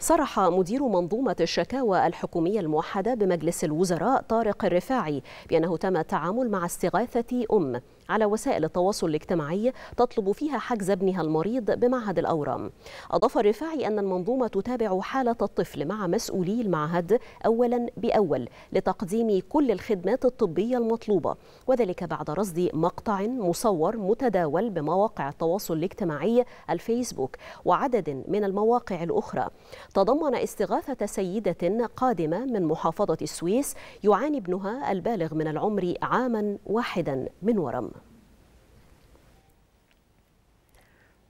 صرح مدير منظومة الشكاوى الحكومية الموحدة بمجلس الوزراء طارق الرفاعي بأنه تم التعامل مع استغاثة أم على وسائل التواصل الاجتماعي تطلب فيها حجز ابنها المريض بمعهد الأورام أضاف الرفاعي أن المنظومة تتابع حالة الطفل مع مسؤولي المعهد أولا بأول لتقديم كل الخدمات الطبية المطلوبة وذلك بعد رصد مقطع مصور متداول بمواقع التواصل الاجتماعي الفيسبوك وعدد من المواقع الأخرى تضمن استغاثة سيدة قادمة من محافظة السويس يعاني ابنها البالغ من العمر عاما واحدا من ورم